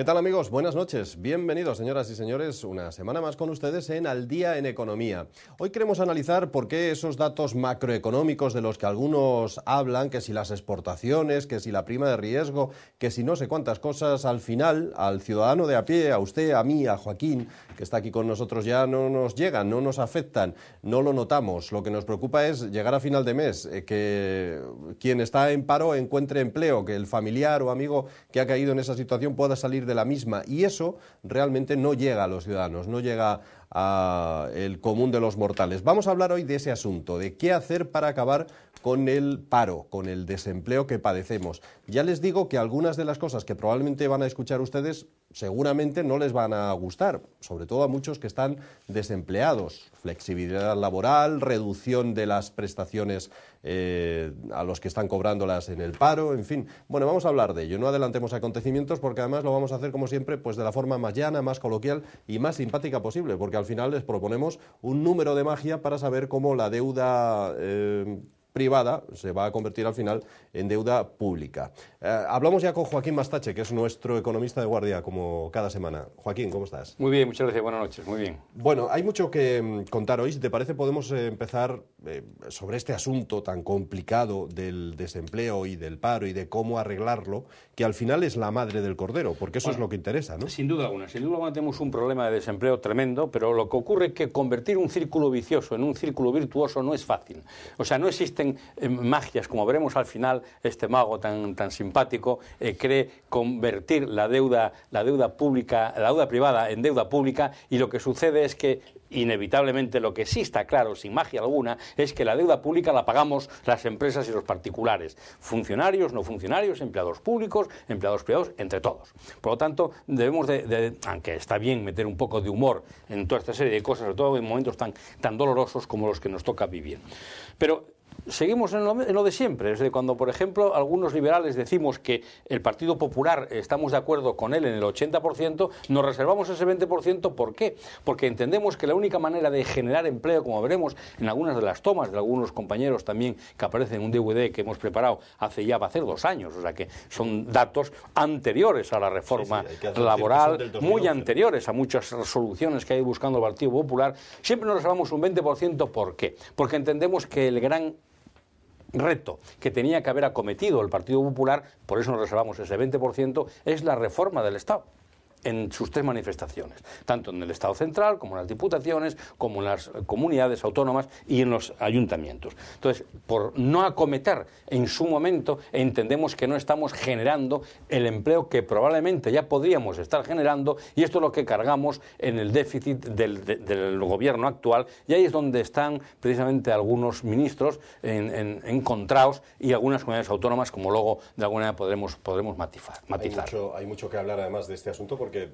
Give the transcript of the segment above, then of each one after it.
¿Qué tal amigos? Buenas noches. Bienvenidos señoras y señores una semana más con ustedes en Al día en Economía. Hoy queremos analizar por qué esos datos macroeconómicos de los que algunos hablan, que si las exportaciones, que si la prima de riesgo, que si no sé cuántas cosas, al final al ciudadano de a pie, a usted, a mí, a Joaquín, que está aquí con nosotros ya, no nos llegan, no nos afectan, no lo notamos. Lo que nos preocupa es llegar a final de mes, eh, que quien está en paro encuentre empleo, que el familiar o amigo que ha caído en esa situación pueda salir de la misma y eso realmente no llega a los ciudadanos, no llega al común de los mortales. Vamos a hablar hoy de ese asunto, de qué hacer para acabar con el paro, con el desempleo que padecemos. Ya les digo que algunas de las cosas que probablemente van a escuchar ustedes seguramente no les van a gustar, sobre todo a muchos que están desempleados flexibilidad laboral, reducción de las prestaciones eh, a los que están cobrándolas en el paro, en fin. Bueno, vamos a hablar de ello, no adelantemos acontecimientos porque además lo vamos a hacer como siempre pues de la forma más llana, más coloquial y más simpática posible, porque al final les proponemos un número de magia para saber cómo la deuda eh, privada se va a convertir al final en deuda pública. Eh, hablamos ya con Joaquín Mastache, que es nuestro economista de guardia, como cada semana. Joaquín, ¿cómo estás? Muy bien, muchas gracias, buenas noches, muy bien. Bueno, hay mucho que mm, contar hoy. Si te parece, podemos eh, empezar eh, sobre este asunto tan complicado del desempleo y del paro y de cómo arreglarlo, que al final es la madre del cordero, porque eso es lo que interesa, ¿no? Sin duda alguna, sin duda alguna tenemos un problema de desempleo tremendo, pero lo que ocurre es que convertir un círculo vicioso en un círculo virtuoso no es fácil. O sea, no existen magias, como veremos al final, este mago tan, tan simpático eh, cree convertir la deuda, la deuda pública, la deuda privada en deuda pública y lo que sucede es que inevitablemente lo que sí está claro, sin magia alguna, es que la deuda pública la pagamos las empresas y los particulares, funcionarios, no funcionarios, empleados públicos, empleados privados, entre todos. Por lo tanto, debemos de, aunque está bien meter un poco de humor en toda esta serie de cosas, sobre todo en momentos tan, tan dolorosos como los que nos toca vivir. Pero seguimos en lo, de siempre. Es de cuando, por ejemplo, algunos liberales decimos que el Partido Popular estamos de acuerdo con él en el 80%, nos reservamos ese 20%. ¿Por qué? Porque entendemos que la única manera de generar empleo, como veremos en algunas de las tomas de algunos compañeros también que aparecen en un DVD que hemos preparado hace ya, va a ser dos años, o sea que son datos anteriores a la reforma laboral, muy anteriores a muchas resoluciones que hay buscando el Partido Popular, siempre nos reservamos un 20%. ¿Por qué? Porque entendemos que el gran reto que tenía que haber acometido el Partido Popular, por eso nos reservamos ese 20%, es la reforma del Estado en sus tres manifestaciones, tanto en el Estado central como en las diputaciones, como en las comunidades autónomas y en los ayuntamientos. Entonces, por no acometer en su momento, entendemos que no estamos generando el empleo que probablemente ya podríamos estar generando y esto es lo que cargamos en el déficit del, gobierno actual y ahí es donde están precisamente algunos ministros en, en, encontrados y algunas comunidades autónomas, como luego de alguna manera podremos, podremos matizar. matizar. Hay, mucho, hay mucho que hablar además de este asunto porque,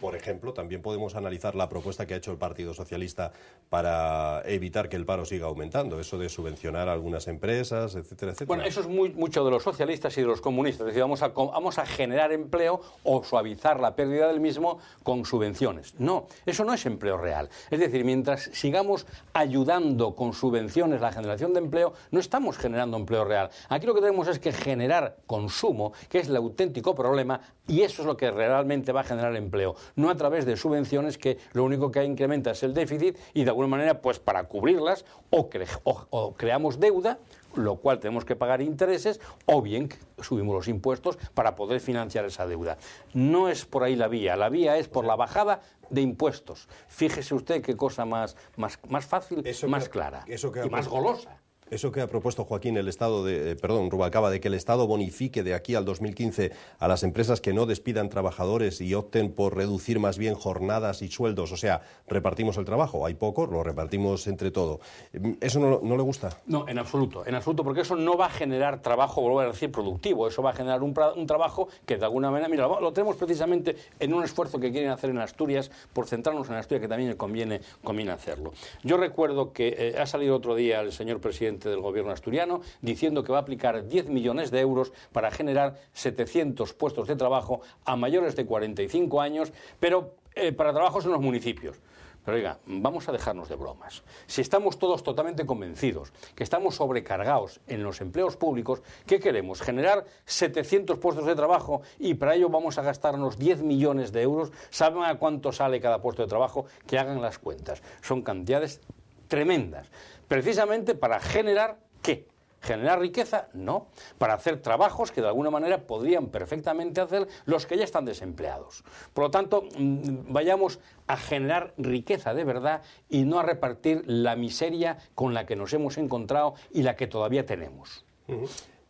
por ejemplo, también podemos analizar la propuesta que ha hecho el Partido Socialista para evitar que el paro siga aumentando, eso de subvencionar algunas empresas, etcétera, etcétera. Bueno, eso es mucho de los socialistas y de los comunistas, es decir, vamos a, vamos a generar empleo o suavizar la pérdida del mismo con subvenciones. No, eso no es empleo real. Es decir, mientras sigamos ayudando con subvenciones la generación de empleo, no estamos generando empleo real. Aquí lo que tenemos es que generar consumo, que es el auténtico problema, y eso es lo que realmente va a generar empleo, no a través de subvenciones que lo único que incrementa es el déficit y de alguna manera, pues para cubrirlas, o, creamos deuda, lo cual tenemos que pagar intereses, o bien subimos los impuestos para poder financiar esa deuda. No es por ahí la vía, la vía es por la bajada de impuestos. Fíjese usted qué cosa más, más, más fácil, más clara y más golosa. Eso que ha propuesto Joaquín el Estado de, eh, perdón, Rubalcaba, de que el Estado bonifique de aquí al 2015 a las empresas que no despidan trabajadores y opten por reducir más bien jornadas y sueldos. O sea, repartimos el trabajo, hay poco, lo repartimos entre todo. Mm, ¿Eso no, le gusta? No, en absoluto, en absoluto, porque eso no va a generar trabajo, vuelvo a decir, productivo. Eso va a generar un, trabajo que de alguna manera, mira, lo, tenemos precisamente en un esfuerzo que quieren hacer en Asturias, por centrarnos en Asturias, que también conviene, conviene hacerlo. Yo recuerdo que eh, ha salido otro día el señor presidente del gobierno asturiano, diciendo que va a aplicar 10 millones de euros para generar 700 puestos de trabajo a mayores de 45 años, pero eh, para trabajos en los municipios. Pero oiga, vamos a dejarnos de bromas. Si estamos todos totalmente convencidos que estamos sobrecargados en los empleos públicos, ¿qué queremos? ¿Generar 700 puestos de trabajo y para ello vamos a gastarnos 10 millones de euros? ¿Saben a cuánto sale cada puesto de trabajo? Que hagan las cuentas. Son cantidades tremendas precisamente para generar qué? ¿Generar riqueza? No. Para hacer trabajos que de alguna manera podrían perfectamente hacer los que ya están desempleados. Por lo tanto, mm, vayamos a generar riqueza de verdad y no a repartir la miseria con la que nos hemos encontrado y la que todavía tenemos.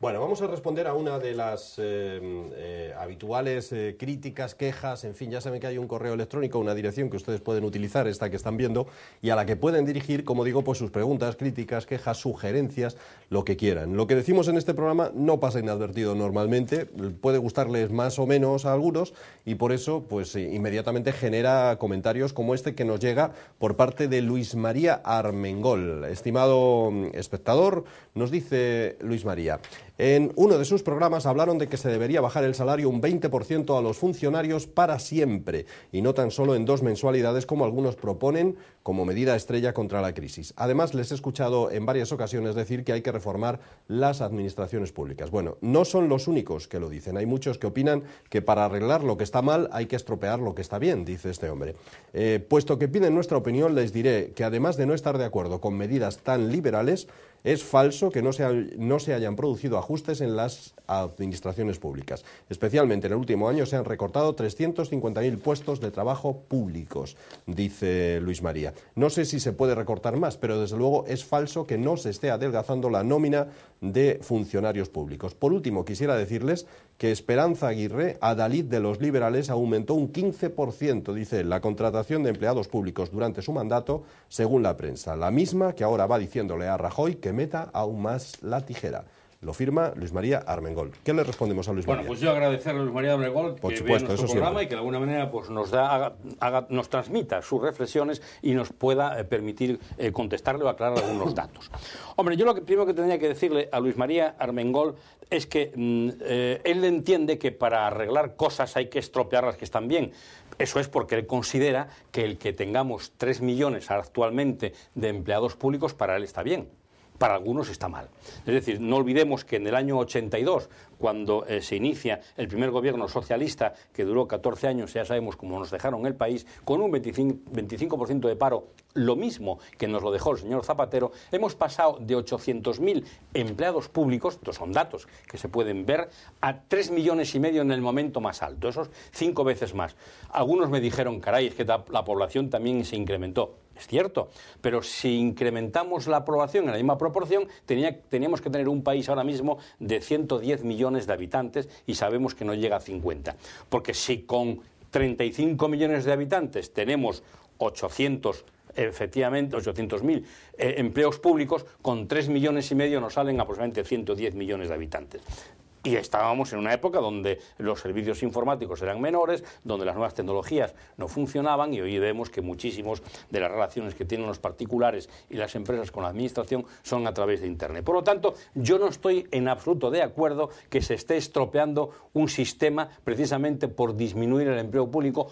Bueno, vamos a responder a una de las eh, eh, habituales eh, críticas, quejas, en fin, ya saben que hay un correo electrónico, una dirección que ustedes pueden utilizar, esta que están viendo, y a la que pueden dirigir, como digo, pues sus preguntas, críticas, quejas, sugerencias, lo que quieran. Lo que decimos en este programa no pasa inadvertido normalmente, puede gustarles más o menos a algunos y por eso, pues inmediatamente genera comentarios como este que nos llega por parte de Luis María Armengol. Estimado mm, espectador, nos dice Luis María. En uno de sus programas hablaron de que se debería bajar el salario un 20% a los funcionarios para siempre y no tan solo en dos mensualidades como algunos proponen como medida estrella contra la crisis. Además, les he escuchado en varias ocasiones decir que hay que reformar las administraciones públicas. Bueno, no son los únicos que lo dicen. Hay muchos que opinan que para arreglar lo que está mal hay que estropear lo que está bien, dice este hombre. Eh, puesto que piden nuestra opinión, les diré que además de no estar de acuerdo con medidas tan liberales, es falso que no se, no se hayan producido ajustes en las administraciones públicas. Especialmente en el último año se han recortado 350.000 puestos de trabajo públicos, dice Luis María. No sé si se puede recortar más, pero desde luego es falso que no se esté adelgazando la nómina de funcionarios públicos. Por último, quisiera decirles que Esperanza Aguirre, adalid de los liberales, aumentó un 15%, dice, la contratación de empleados públicos durante su mandato, según la prensa. La misma que ahora va diciéndole a Rajoy que meta aún más la tijera. Lo firma Luis María Armengol. ¿Qué le respondemos a Luis bueno, María? Bueno, pues yo agradecerle a Luis María Armengol Por que supuesto, nuestro programa y que de alguna manera pues, nos, da, nos transmita sus reflexiones y nos pueda eh, permitir eh, contestarle o aclarar algunos datos. Hombre, yo lo que, primero que tendría que decirle a Luis María Armengol es que mm, eh, él entiende que para arreglar cosas hay que estropear las que están bien. Eso es porque él considera que el que tengamos 3 millones actualmente de empleados públicos para él está bien para algunos está mal. Es decir, no olvidemos que en el año 82, cuando eh, se inicia el primer gobierno socialista, que duró 14 años, ya sabemos cómo nos dejaron el país, con un 25%, de paro, lo mismo que nos lo dejó el señor Zapatero, hemos pasado de 800.000 empleados públicos, estos son datos que se pueden ver, a 3 millones y medio en el momento más alto, esos cinco veces más. Algunos me dijeron, caray, es que la población también se incrementó. Es cierto, pero si incrementamos la aprobación en la misma proporción, teníamos que tener un país ahora mismo de 110 millones de habitantes y sabemos que no llega a 50. Porque si con 35 millones de habitantes tenemos 800 efectivamente 800.000 eh, empleos públicos, con 3 millones y medio nos salen aproximadamente 110 millones de habitantes. Y estábamos en una época donde los servicios informáticos eran menores, donde las nuevas tecnologías no funcionaban y hoy vemos que muchísimos de las relaciones que tienen los particulares y las empresas con la administración son a través de Internet. Por lo tanto, yo no estoy en absoluto de acuerdo que se esté estropeando un sistema precisamente por disminuir el empleo público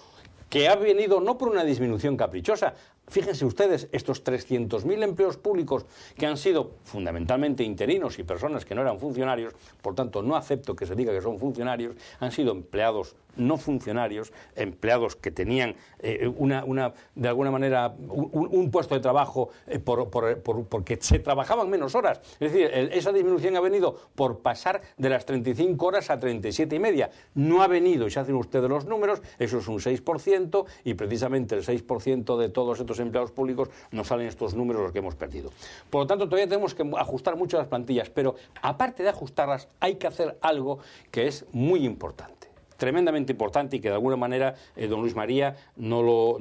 que ha venido no por una disminución caprichosa, Fíjense ustedes, estos 300.000 empleos públicos que han sido fundamentalmente interinos y personas que no eran funcionarios, por tanto no acepto que se diga que son funcionarios, han sido empleados no funcionarios, empleados que tenían eh, una, de alguna manera un, puesto de trabajo eh, porque se trabajaban menos horas. Es decir, esa disminución ha venido por pasar de las 35 horas a 37 y media. No ha venido, y se hacen ustedes los números, eso es un 6% y precisamente el 6% de todos estos empleados públicos nos salen estos números los que hemos perdido. Por lo tanto, todavía tenemos que ajustar mucho las plantillas, pero aparte de ajustarlas hay que hacer algo que es muy importante tremendamente importante y que de alguna manera eh, don Luis María no lo,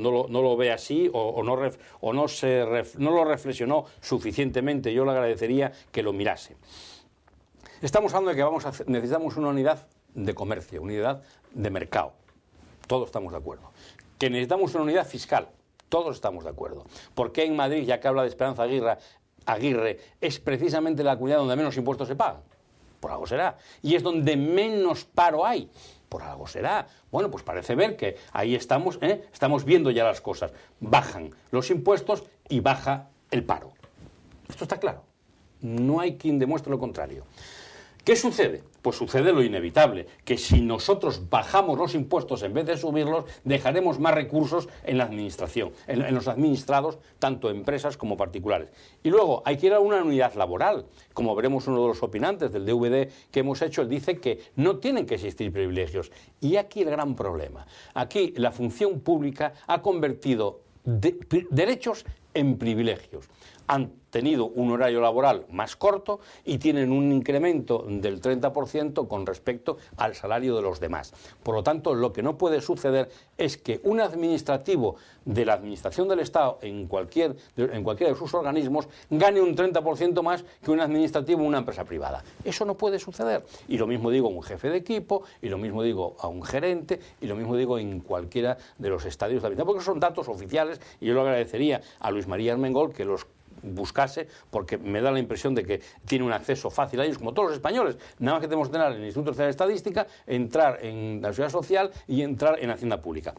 ve así o, no, o no, se no lo reflexionó suficientemente. Yo le agradecería que lo mirase. Estamos hablando de que vamos necesitamos una unidad de comercio, unidad de mercado. Todos estamos de acuerdo. Que necesitamos una unidad fiscal. Todos estamos de acuerdo. Porque en Madrid, ya que habla de Esperanza Aguirre, Aguirre es precisamente la comunidad donde menos impuestos se pagan? Por algo será. Y es donde menos paro hay por algo será. Bueno, pues parece ver que ahí estamos, ¿eh? estamos viendo ya las cosas. Bajan los impuestos y baja el paro. Esto está claro. No hay quien demuestre lo contrario. ¿Qué sucede? pues sucede lo inevitable, que si nosotros bajamos los impuestos en vez de subirlos, dejaremos más recursos en la administración, en, los administrados, tanto empresas como particulares. Y luego, hay que ir a una unidad laboral. Como veremos uno de los opinantes del DVD que hemos hecho, él dice que no tienen que existir privilegios. Y aquí el gran problema. Aquí la función pública ha convertido derechos en privilegios han tenido un horario laboral más corto y tienen un incremento del 30% con respecto al salario de los demás. Por lo tanto, lo que no puede suceder es que un administrativo de la Administración del Estado en, cualquier, en cualquiera de sus organismos gane un 30% más que un administrativo en una empresa privada. Eso no puede suceder. Y lo mismo digo a un jefe de equipo, y lo mismo digo a un gerente, y lo mismo digo en cualquiera de los estadios de la vida, porque son datos oficiales y yo lo agradecería a Luis María Armengol que los buscase, porque me da la impresión de que tiene un acceso fácil a ellos, como todos los españoles. Nada más que tenemos que en el Instituto Nacional de Estadística, entrar en la Seguridad Social y entrar en Hacienda Pública.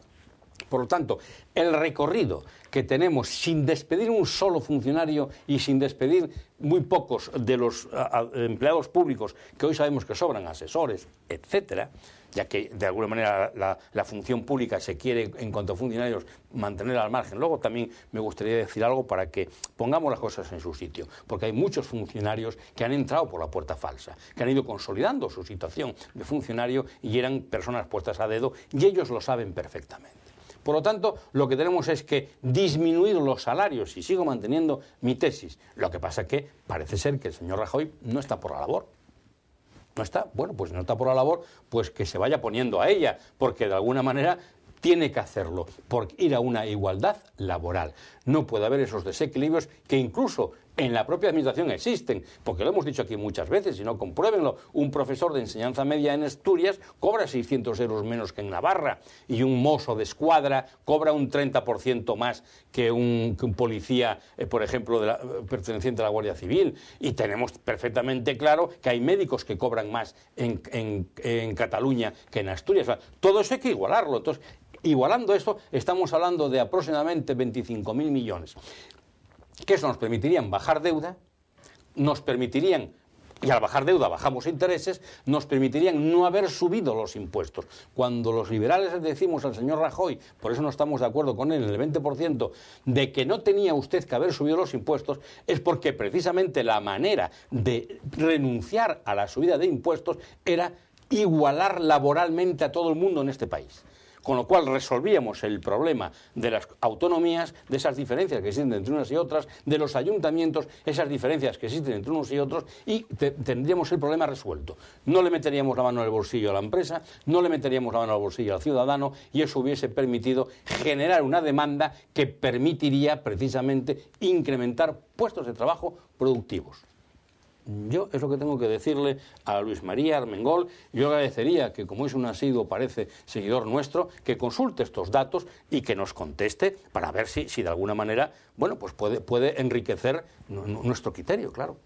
Por lo tanto, el recorrido que tenemos sin despedir un solo funcionario y sin despedir muy pocos de los empleados públicos que hoy sabemos que sobran, asesores, etcétera, ya que de alguna manera la, función pública se quiere, en cuanto a funcionarios, mantener al margen. Luego también me gustaría decir algo para que pongamos las cosas en su sitio, porque hay muchos funcionarios que han entrado por la puerta falsa, que han ido consolidando su situación de funcionario y eran personas puestas a dedo y ellos lo saben perfectamente. Por lo tanto, lo que tenemos es que disminuir los salarios y sigo manteniendo mi tesis. Lo que pasa es que parece ser que el señor Rajoy no está por la labor no está, bueno, pues no está por la labor, pues que se vaya poniendo a ella, porque de alguna manera tiene que hacerlo por ir a una igualdad laboral. No puede haber esos desequilibrios que incluso en la propia administración existen, porque lo hemos dicho aquí muchas veces, si no, compruébenlo. Un profesor de enseñanza media en Asturias cobra 600 euros menos que en Navarra y un mozo de escuadra cobra un 30% más que un, policía, eh, por ejemplo, eh, perteneciente a la Guardia Civil. Y tenemos perfectamente claro que hay médicos que cobran más en, Cataluña que en Asturias. todo eso hay que igualarlo. Entonces, Igualando esto, estamos hablando de aproximadamente 25.000 millones que eso nos permitirían bajar deuda, nos permitirían, y al bajar deuda bajamos intereses, nos permitirían no haber subido los impuestos. Cuando los liberales decimos al señor Rajoy, por eso no estamos de acuerdo con él en el 20%, de que no tenía usted que haber subido los impuestos, es porque precisamente la manera de renunciar a la subida de impuestos era igualar laboralmente a todo el mundo en este país con lo cual resolvíamos el problema de las autonomías, de esas diferencias que existen entre unas y otras, de los ayuntamientos, esas diferencias que existen entre unos y otros, y tendríamos el problema resuelto. No le meteríamos la mano en el bolsillo a la empresa, no le meteríamos la mano al bolsillo al ciudadano, y eso hubiese permitido generar una demanda que permitiría precisamente incrementar puestos de trabajo productivos. Yo es lo que tengo que decirle a Luis María Armengol. Yo agradecería que, como es un asiduo, parece, seguidor nuestro, que consulte estos datos y que nos conteste para ver si, de alguna manera, bueno, pues puede, enriquecer nuestro criterio, claro.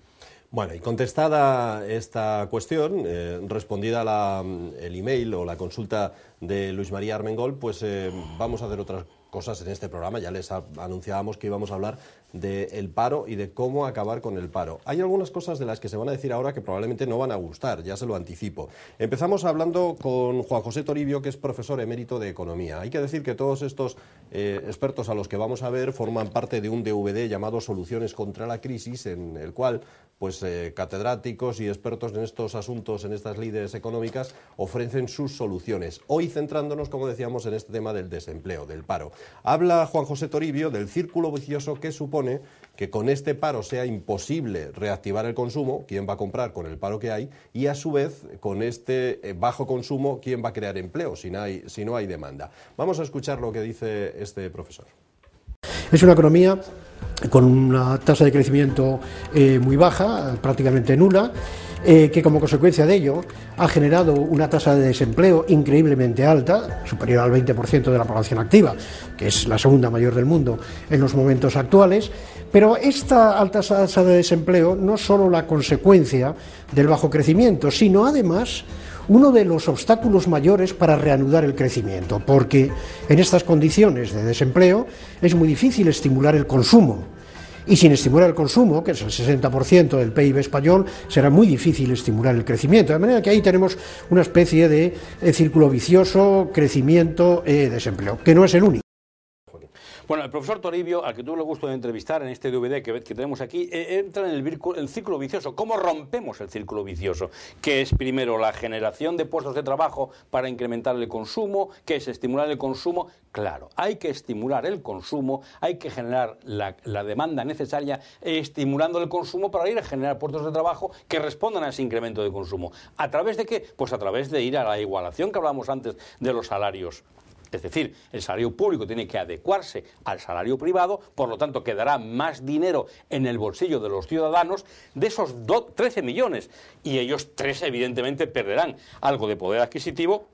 Bueno, y contestada esta cuestión, eh, respondida la, el email o la consulta de Luis María Armengol, pues eh, vamos a hacer otras cosas en este programa. Ya les anunciábamos que íbamos a hablar del paro y de cómo acabar con el paro. Hay algunas cosas de las que se van a decir ahora que probablemente no van a gustar, ya se lo anticipo. Empezamos hablando con Juan José Toribio, que es profesor emérito de Economía. Hay que decir que todos estos eh, expertos a los que vamos a ver forman parte de un DVD llamado Soluciones contra la Crisis, en el cual pues eh, catedráticos y expertos en estos asuntos, en estas líderes económicas, ofrecen sus soluciones. Hoy centrándonos, como decíamos, en este tema del desempleo, del paro. Habla Juan José Toribio del círculo vicioso que supone que con este paro sea imposible reactivar el consumo, ¿quién va a comprar con el paro que hay? Y a su vez, con este eh, bajo consumo, ¿quién va a crear empleo si no hay, si no hay demanda? Vamos a escuchar lo que dice este profesor. Es una economía con una tasa de crecimiento eh, muy baja, prácticamente nula eh, que como consecuencia de ello ha generado una tasa de desempleo increíblemente alta, superior al 20% de la población activa, que es la segunda mayor del mundo en los momentos actuales, pero esta alta tasa de desempleo no es solo la consecuencia del bajo crecimiento, sino además uno de los obstáculos mayores para reanudar el crecimiento, porque en estas condiciones de desempleo es muy difícil estimular el consumo y sin estimular el consumo, que es el 60% del PIB español, será muy difícil estimular el crecimiento. De manera que ahí tenemos una especie de círculo vicioso, crecimiento, eh, desempleo, que no es el único. Bueno, el profesor Toribio, al que tuve el gusto de entrevistar en este DVD que, tenemos aquí, e, entra en el, círculo vicioso. ¿Cómo rompemos el círculo vicioso? Que es primero la generación de puestos de trabajo para incrementar el consumo, que es estimular el consumo. Claro, hay que estimular el consumo, hay que generar la, demanda necesaria estimulando el consumo para ir a generar puestos de trabajo que respondan a ese incremento de consumo. ¿A través de qué? Pues a través de ir a la igualación que hablábamos antes de los salarios. Es decir, el salario público tiene que adecuarse al salario privado, por lo tanto quedará más dinero en el bolsillo de los ciudadanos de esos 13 millones. Y ellos tres, evidentemente perderán algo de poder adquisitivo,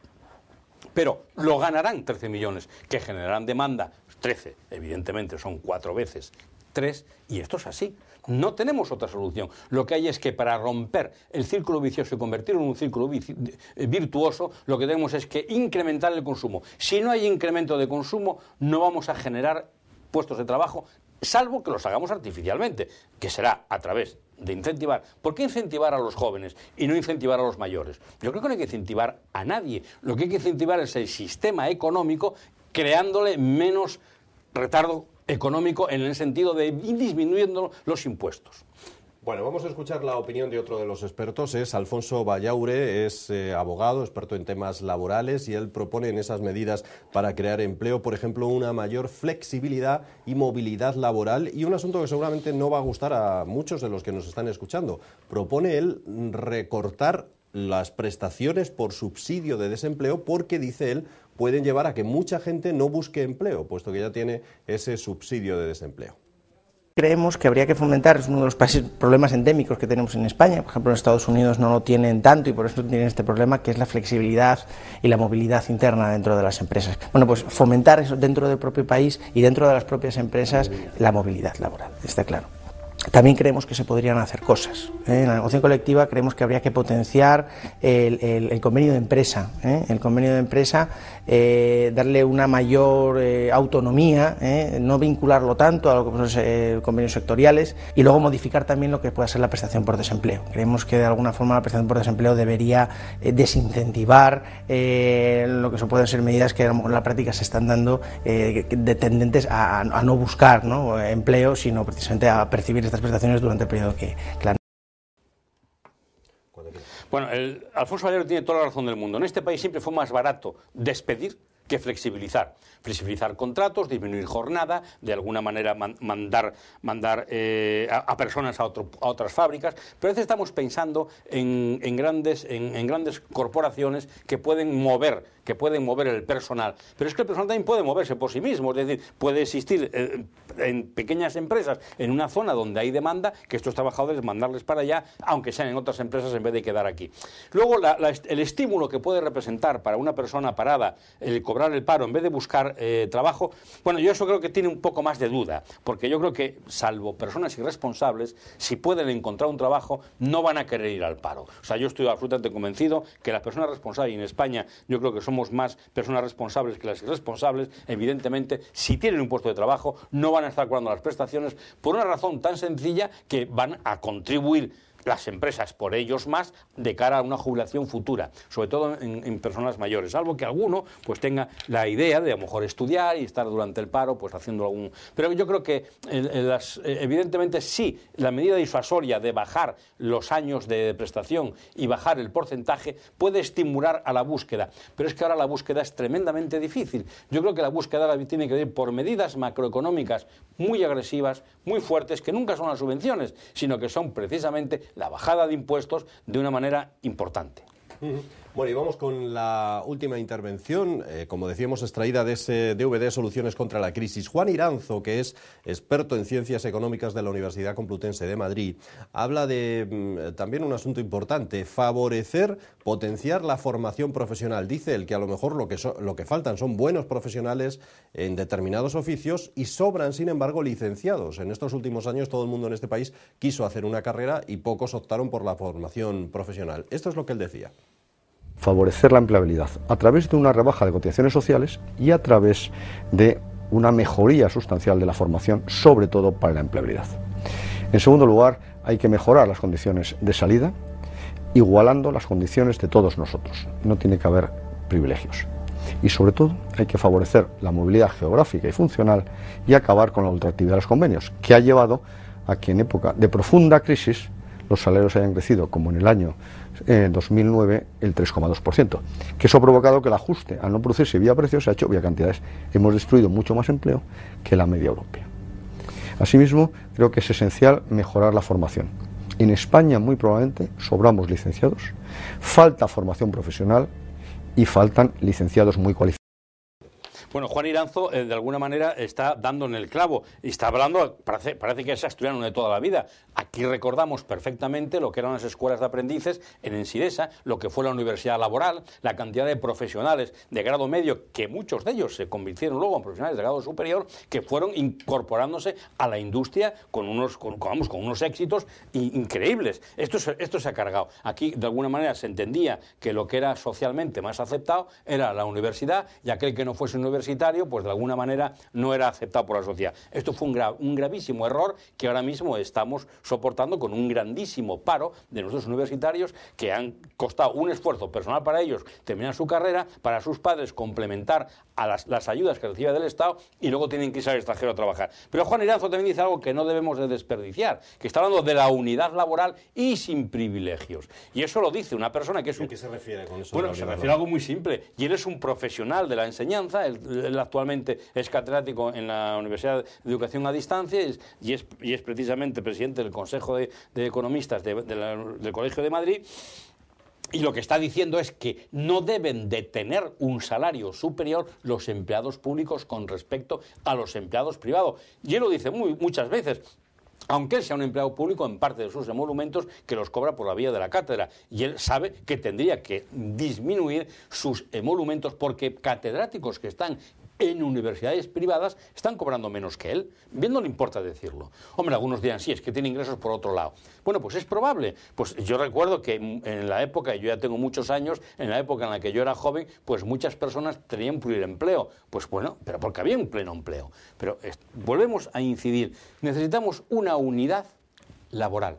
pero lo ganarán 13 millones, que generarán demanda. 13, evidentemente, son cuatro veces. tres, y esto es así. No tenemos otra solución. Lo que hay es que para romper el círculo vicioso y convertirlo en un círculo eh, virtuoso, lo que tenemos es que incrementar el consumo. Si no hay incremento de consumo, no vamos a generar puestos de trabajo, salvo que los hagamos artificialmente, que será a través de incentivar. ¿Por qué incentivar a los jóvenes y no incentivar a los mayores? Yo creo que no hay que incentivar a nadie. Lo que hay que incentivar es el sistema económico creándole menos retardo económico en el sentido de disminuyendo los impuestos. Bueno, vamos a escuchar la opinión de otro de los expertos. Es Alfonso Vallaure, es eh, abogado, experto en temas laborales y él propone en esas medidas para crear empleo, por ejemplo, una mayor flexibilidad y movilidad laboral y un asunto que seguramente no va a gustar a muchos de los que nos están escuchando. Propone él recortar las prestaciones por subsidio de desempleo porque, dice él, pueden llevar a que mucha gente no busque empleo, puesto que ya tiene ese subsidio de desempleo. Creemos que habría que fomentar, es uno de los problemas endémicos que tenemos en España, por ejemplo en Estados Unidos no lo tienen tanto y por eso tienen este problema, que es la flexibilidad y la movilidad interna dentro de las empresas. Bueno, pues fomentar eso dentro del propio país y dentro de las propias empresas, la movilidad laboral, está claro también creemos que se podrían hacer cosas. ¿eh? En la negociación colectiva creemos que habría que potenciar el, convenio de empresa, el convenio de empresa, ¿eh? eh, darle una mayor autonomía, no vincularlo tanto a lo que son convenios sectoriales y luego modificar también lo que pueda ser la prestación por desempleo. Creemos que de alguna forma la prestación por desempleo debería desincentivar lo que son pueden ser medidas que en la práctica se están dando de tendentes a, no buscar empleo, sino precisamente a percibir estas prestaciones durante el periodo que, bueno, el, Alfonso Valero tiene toda la razón del mundo. En este país siempre fue más barato despedir que flexibilizar. Flexibilizar contratos, disminuir jornada, de alguna manera mandar, mandar eh, a, personas a, otro, a, otras fábricas, pero a veces estamos pensando en, grandes, en grandes corporaciones que pueden mover que pueden mover el personal. Pero es que el personal también puede moverse por sí mismo, es decir, puede existir eh, en pequeñas empresas, en una zona donde hay demanda, que estos trabajadores mandarles para allá, aunque sean en otras empresas en vez de quedar aquí. Luego, el estímulo que puede representar para una persona parada el cobrar el paro en vez de buscar eh, trabajo, bueno, yo eso creo que tiene un poco más de duda, porque yo creo que, salvo personas irresponsables, si pueden encontrar un trabajo, no van a querer ir al paro. O sea, yo estoy absolutamente convencido que las personas responsables en España, yo creo que somos más personas responsables que las irresponsables, evidentemente, si tienen un puesto de trabajo, no van a estar cobrando las prestaciones por una razón tan sencilla que van a contribuir las empresas por ellos más de cara a una jubilación futura, sobre todo en, personas mayores, salvo que alguno pues tenga la idea de a lo mejor estudiar y estar durante el paro pues haciendo algún... Pero yo creo que eh, evidentemente sí, la medida disuasoria de bajar los años de prestación y bajar el porcentaje puede estimular a la búsqueda, pero es que ahora la búsqueda es tremendamente difícil. Yo creo que la búsqueda tiene que ir por medidas macroeconómicas muy agresivas, muy fuertes, que nunca son las subvenciones, sino que son precisamente la bajada de impuestos de una manera importante. Bueno, y vamos con la última intervención, eh, como decíamos, extraída de ese DVD Soluciones contra la Crisis. Juan Iranzo, que es experto en ciencias económicas de la Universidad Complutense de Madrid, habla de mm, también un asunto importante, favorecer, potenciar la formación profesional. Dice él que a lo mejor lo que faltan son buenos profesionales en determinados oficios y sobran, sin embargo, licenciados. En estos últimos años todo el mundo en este país quiso hacer una carrera y pocos optaron por la formación profesional. Esto es lo que él decía favorecer la empleabilidad a través de una rebaja de cotizaciones sociales y a través de una mejoría sustancial de la formación, sobre todo para la empleabilidad. En segundo lugar, hay que mejorar las condiciones de salida, igualando las condiciones de todos nosotros. No tiene que haber privilegios. Y sobre todo, hay que favorecer la movilidad geográfica y funcional y acabar con la ultraactividad de los convenios, que ha llevado a que en época de profunda crisis los salarios hayan crecido, como en el año en 2009 el 3,2%, que eso ha provocado que el ajuste al no producirse vía precios se ha hecho vía cantidades. Hemos destruido mucho más empleo que la media europea. Asimismo, creo que es esencial mejorar la formación. En España, muy probablemente, sobramos licenciados, falta formación profesional y faltan licenciados muy cualificados. Bueno, Juan Iranzo, eh, de alguna manera, está dando en el clavo y está hablando, parece, que es asturiano de toda la vida. Aquí recordamos perfectamente lo que eran las escuelas de aprendices en Ensidesa, lo que fue la universidad laboral, la cantidad de profesionales de grado medio, que muchos de ellos se convirtieron luego en profesionales de grado superior, que fueron incorporándose a la industria con unos, con unos éxitos increíbles. Esto, esto se ha cargado. Aquí, de alguna manera, se entendía que lo que era socialmente más aceptado era la universidad y aquel que no fuese universidad universitario, pues de alguna manera no era aceptado por la sociedad. Esto fue un, gravísimo error que ahora mismo estamos soportando con un grandísimo paro de nuestros universitarios que han costado un esfuerzo personal para ellos terminar su carrera, para sus padres complementar a las, ayudas que recibe del Estado y luego tienen que irse al extranjero a trabajar. Pero Juan Iranzo también dice algo que no debemos de desperdiciar, que está hablando de la unidad laboral y sin privilegios. Y eso lo dice una persona que es un... ¿A qué se refiere con eso? Bueno, se refiere a algo muy simple. Y él es un profesional de la enseñanza, él actualmente es catedrático en la Universidad de Educación a Distancia y es, precisamente presidente del Consejo de, Economistas del Colegio de Madrid. Y lo que está diciendo es que no deben de tener un salario superior los empleados públicos con respecto a los empleados privados. Y él lo dice muchas veces aunque él sea un empleado público en parte de sus emolumentos que los cobra por la vía de la cátedra. Y él sabe que tendría que disminuir sus emolumentos porque catedráticos que están en universidades privadas están cobrando menos que él. Bien, no le importa decirlo. Hombre, algunos dirán, sí, es que tiene ingresos por otro lado. Bueno, pues es probable. Pues yo recuerdo que en la época, yo ya tengo muchos años, en la época en la que yo era joven, pues muchas personas tenían empleo. Pues bueno, pero porque había un pleno empleo. Pero volvemos a incidir. Necesitamos una unidad laboral.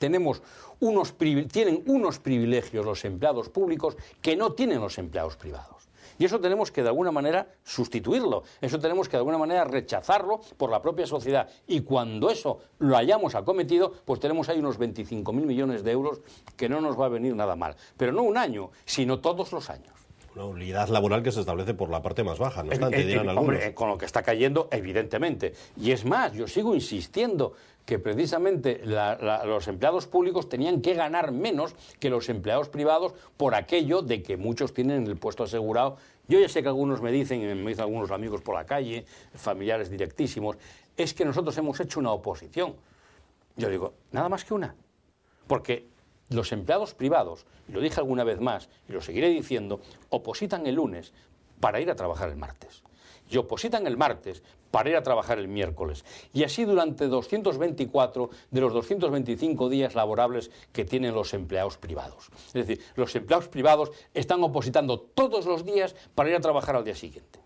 Tenemos unos, tienen unos privilegios los empleados públicos que no tienen los empleados privados. Y eso tenemos que de alguna manera sustituirlo, eso tenemos que de alguna manera rechazarlo por la propia sociedad. Y cuando eso lo hayamos acometido, pues tenemos ahí unos 25.000 millones de euros que no nos va a venir nada mal. Pero no un año, sino todos los años una unidad laboral que se establece por la parte más baja, no obstante, algunos. Hombre, con lo que está cayendo, evidentemente. Y es más, yo sigo insistiendo que precisamente los empleados públicos tenían que ganar menos que los empleados privados por aquello de que muchos tienen el puesto asegurado yo ya sé que algunos me dicen, me dicen algunos amigos por la calle, familiares directísimos, es que nosotros hemos hecho una oposición. Yo digo, nada más que una. Porque los empleados privados, lo dije alguna vez más y lo seguiré diciendo, opositan el lunes para ir a trabajar el martes y opositan el martes para ir a trabajar el miércoles. Y así durante 224 de los 225 días laborables que tienen los empleados privados. Es decir, los empleados privados están opositando todos los días para ir a trabajar al día siguiente.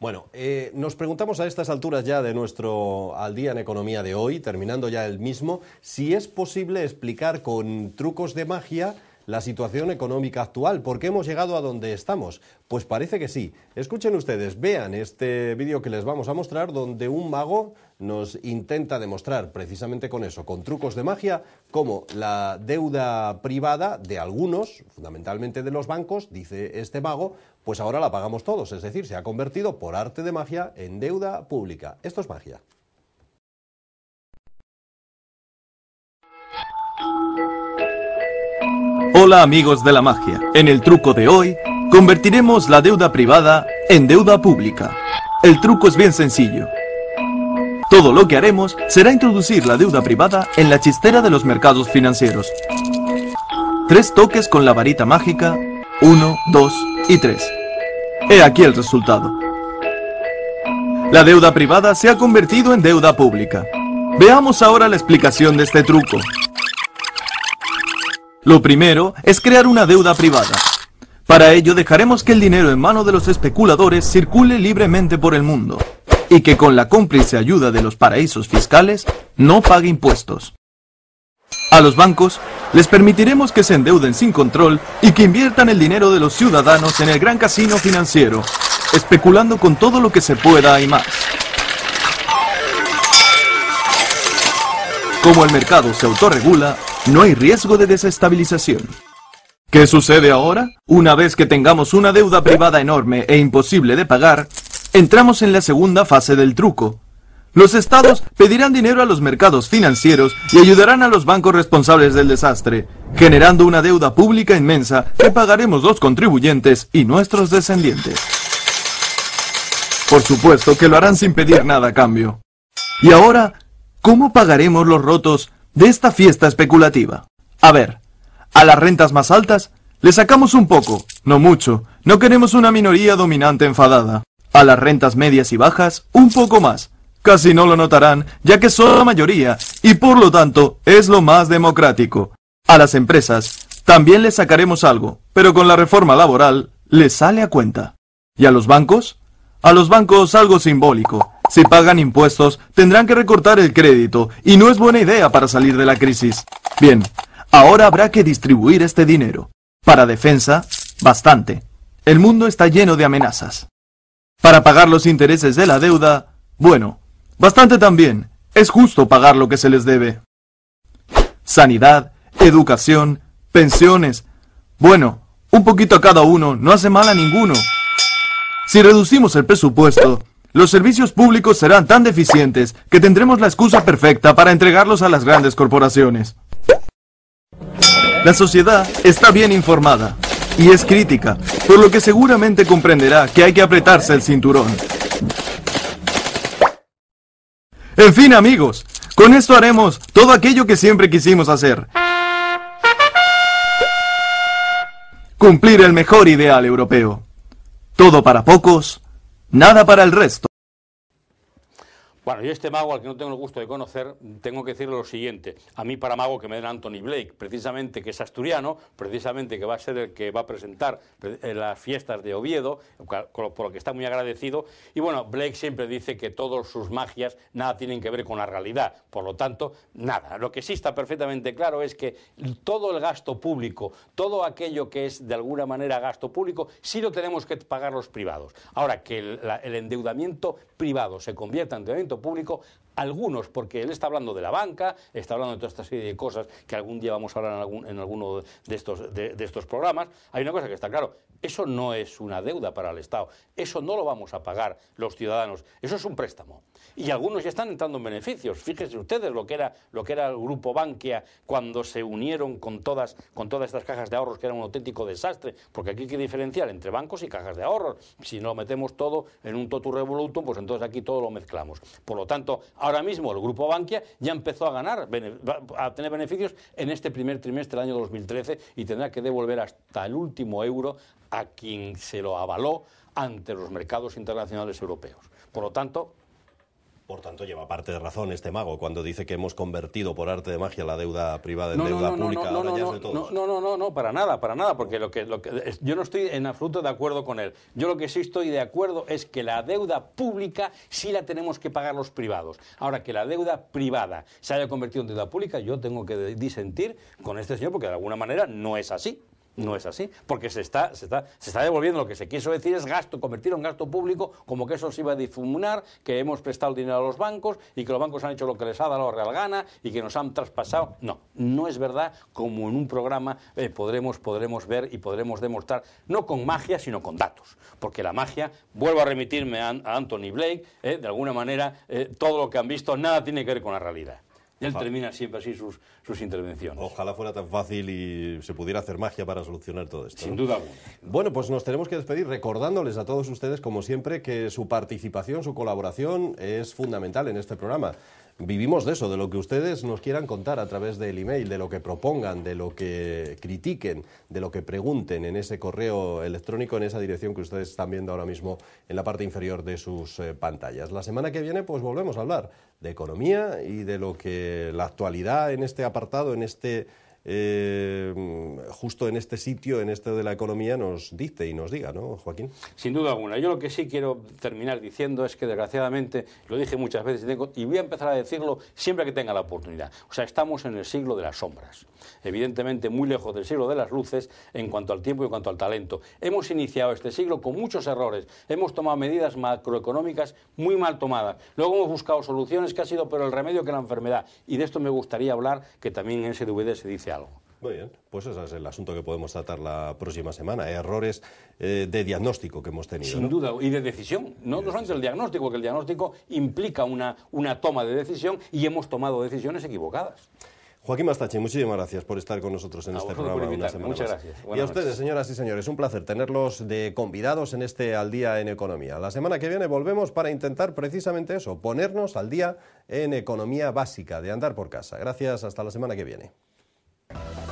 Bueno, eh, nos preguntamos a estas alturas ya de nuestro Al Día en Economía de hoy, terminando ya el mismo, si es posible explicar con trucos de magia la situación económica actual, por qué hemos llegado a donde estamos. Pues parece que sí. Escuchen ustedes, vean este vídeo que les vamos a mostrar donde un mago nos intenta demostrar precisamente con eso, con trucos de magia, cómo la deuda privada de algunos, fundamentalmente de los bancos, dice este mago, pues ahora la pagamos todos, es decir, se ha convertido por arte de magia en deuda pública. Esto es magia. Hola amigos de la magia, en el truco de hoy convertiremos la deuda privada en deuda pública. El truco es bien sencillo. Todo lo que haremos será introducir la deuda privada en la chistera de los mercados financieros. Tres toques con la varita mágica, Uno, dos y tres He aquí el resultado. La deuda privada se ha convertido en deuda pública. Veamos ahora la explicación de este truco. Lo primero es crear una deuda privada. Para ello dejaremos que el dinero en manos de los especuladores circule libremente por el mundo y que con la cómplice ayuda de los paraísos fiscales no pague impuestos. A los bancos les permitiremos que se endeuden sin control y que inviertan el dinero de los ciudadanos en el gran casino financiero, especulando con todo lo que se pueda y más. Como el mercado se autorregula, no hay riesgo de desestabilización. ¿Qué sucede ahora? Una vez que tengamos una deuda privada enorme e imposible de pagar, entramos en la segunda fase del truco. Los estados pedirán dinero a los mercados financieros y ayudarán a los bancos responsables del desastre, generando una deuda pública inmensa que pagaremos los contribuyentes y nuestros descendientes. Por supuesto que lo harán sin pedir nada a cambio. Y ahora, ¿cómo pagaremos los rotos de esta fiesta especulativa. A ver, a las rentas más altas le sacamos un poco, no mucho, no queremos una minoría dominante enfadada. A las rentas medias y bajas, un poco más. Casi no lo notarán, ya que son la mayoría, y por lo tanto es lo más democrático. A las empresas, también les sacaremos algo, pero con la reforma laboral, les sale a cuenta. ¿Y a los bancos? A los bancos algo simbólico, si pagan impuestos, tendrán que recortar el crédito y no es buena idea para salir de la crisis. Bien, ahora habrá que distribuir este dinero. Para defensa, bastante. El mundo está lleno de amenazas. Para pagar los intereses de la deuda, bueno, bastante también. Es justo pagar lo que se les debe. Sanidad, educación, pensiones. Bueno, un poquito a cada uno no hace mal a ninguno. Si reducimos el presupuesto, los servicios públicos serán tan deficientes que tendremos la excusa perfecta para entregarlos a las grandes corporaciones. La sociedad está bien informada y es crítica, por lo que seguramente comprenderá que hay que apretarse el cinturón. En fin amigos, con esto haremos todo aquello que siempre quisimos hacer. Cumplir el mejor ideal europeo. Todo para pocos, Nada para el resto. Bueno, yo este mago al que no tengo el gusto de conocer, tengo que decirle lo siguiente. A mí para mago que me den Anthony Blake, precisamente que es asturiano, precisamente que va a ser el que va a presentar eh, las fiestas de Oviedo, por lo que está muy agradecido. Y bueno, Blake siempre dice que todas sus magias nada tienen que ver con la realidad. Por lo tanto, nada. Lo que sí está perfectamente claro es que todo el gasto público, todo aquello que es de alguna manera gasto público, sí lo tenemos que pagar los privados. Ahora, que el, endeudamiento privado se convierta en endeudamiento público algunos, porque él está hablando de la banca, está hablando de toda esta serie de cosas que algún día vamos a hablar en, algún, en alguno de estos, de, estos programas, hay una cosa que está claro, eso no es una deuda para el Estado, eso no lo vamos a pagar los ciudadanos, eso es un préstamo. Y algunos ya están entrando en beneficios, fíjense ustedes lo que era, lo que era el grupo Bankia cuando se unieron con todas, con todas estas cajas de ahorros, que era un auténtico desastre, porque aquí hay que diferenciar entre bancos y cajas de ahorros, si no lo metemos todo en un totu revolutum, pues entonces aquí todo lo mezclamos. Por lo tanto, Ahora mismo el grupo Bankia ya empezó a ganar, a tener beneficios en este primer trimestre del año 2013 y tendrá que devolver hasta el último euro a quien se lo avaló ante los mercados internacionales europeos. Por lo tanto, por tanto, lleva parte de razón este mago cuando dice que hemos convertido por arte de magia la deuda privada en deuda pública. No, no, no, no, no, no, no, para nada, para nada, porque lo que, lo que, yo no estoy en absoluto de acuerdo con él. Yo lo que sí estoy de acuerdo es que la deuda pública sí la tenemos que pagar los privados. Ahora, que la deuda privada se haya convertido en deuda pública, yo tengo que disentir con este señor porque de alguna manera no es así. No es así, porque se está, devolviendo lo que se quiso decir es gasto, convertirlo en gasto público, como que eso se iba a difuminar, que hemos prestado dinero a los bancos y que los bancos han hecho lo que les ha dado la real gana y que nos han traspasado. No, no es verdad, como en un programa eh, podremos, podremos ver y podremos demostrar, no con magia, sino con datos. Porque la magia, vuelvo a remitirme a, Anthony Blake, eh, de alguna manera eh, todo lo que han visto nada tiene que ver con la realidad. Él termina siempre así sus, intervenciones. Ojalá fuera tan fácil y se pudiera hacer magia para solucionar todo esto. Sin duda alguna. Bueno, pues nos tenemos que despedir recordándoles a todos ustedes, como siempre, que su participación, su colaboración es fundamental en este programa vivimos de eso, de lo que ustedes nos quieran contar a través del email, de lo que propongan, de lo que critiquen, de lo que pregunten en ese correo electrónico, en esa dirección que ustedes están viendo ahora mismo en la parte inferior de sus eh, pantallas. La semana que viene pues volvemos a hablar de economía y de lo que la actualidad en este apartado, en este eh, justo en este sitio, en este de la economía, nos dice y nos diga, ¿no, Joaquín? Sin duda alguna. Yo lo que sí quiero terminar diciendo es que, desgraciadamente, lo dije muchas veces y, voy a empezar a decirlo siempre que tenga la oportunidad. O sea, estamos en el siglo de las sombras. Evidentemente, muy lejos del siglo de las luces en cuanto al tiempo y en cuanto al talento. Hemos iniciado este siglo con muchos errores. Hemos tomado medidas macroeconómicas muy mal tomadas. Luego hemos buscado soluciones que ha sido pero el remedio que la enfermedad. Y de esto me gustaría hablar, que también en SDVD se dice muy bien, pues ese es el asunto que podemos tratar la próxima semana, errores eh, de diagnóstico que hemos tenido. Sin duda, y de decisión, no, solamente el diagnóstico, que el diagnóstico implica una, una toma de decisión y hemos tomado decisiones equivocadas. Joaquín Mastachi, muchísimas gracias por estar con nosotros en este programa semana Muchas gracias. y a ustedes, señoras y señores, un placer tenerlos de convidados en este Al Día en Economía. La semana que viene volvemos para intentar precisamente eso, ponernos al día en economía básica, de andar por casa. Gracias, hasta la semana que viene. you